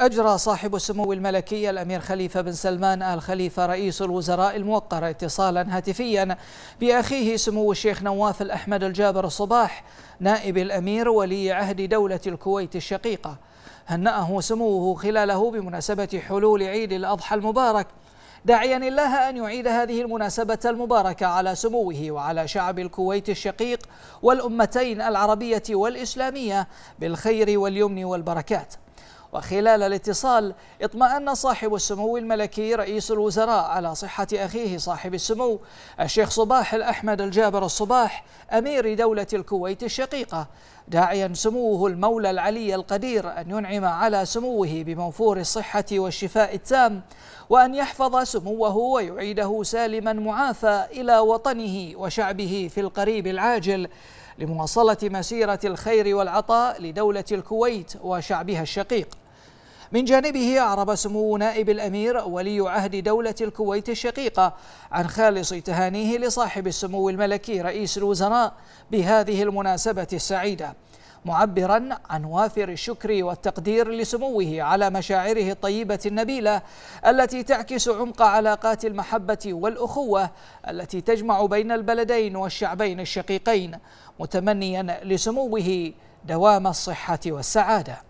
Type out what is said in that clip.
أجرى صاحب السمو الملكي الأمير خليفة بن سلمان آل خليفة رئيس الوزراء الموقر اتصالا هاتفيا بأخيه سمو الشيخ نواف الأحمد الجابر الصباح نائب الأمير ولي عهد دولة الكويت الشقيقة هنأه سموه خلاله بمناسبة حلول عيد الأضحى المبارك داعيا الله أن يعيد هذه المناسبة المباركة على سموه وعلى شعب الكويت الشقيق والأمتين العربية والإسلامية بالخير واليمن والبركات وخلال الاتصال اطمأن صاحب السمو الملكي رئيس الوزراء على صحة أخيه صاحب السمو الشيخ صباح الأحمد الجابر الصباح أمير دولة الكويت الشقيقة داعيا سموه المولى العلي القدير أن ينعم على سموه بموفور الصحة والشفاء التام وأن يحفظ سموه ويعيده سالما معافى إلى وطنه وشعبه في القريب العاجل لمواصلة مسيرة الخير والعطاء لدولة الكويت وشعبها الشقيق من جانبه أعرب سمو نائب الأمير ولي عهد دولة الكويت الشقيقة عن خالص تهانيه لصاحب السمو الملكي رئيس الوزراء بهذه المناسبة السعيدة معبرا عن وافر الشكر والتقدير لسموه على مشاعره الطيبة النبيلة التي تعكس عمق علاقات المحبة والأخوة التي تجمع بين البلدين والشعبين الشقيقين متمنيا لسموه دوام الصحة والسعادة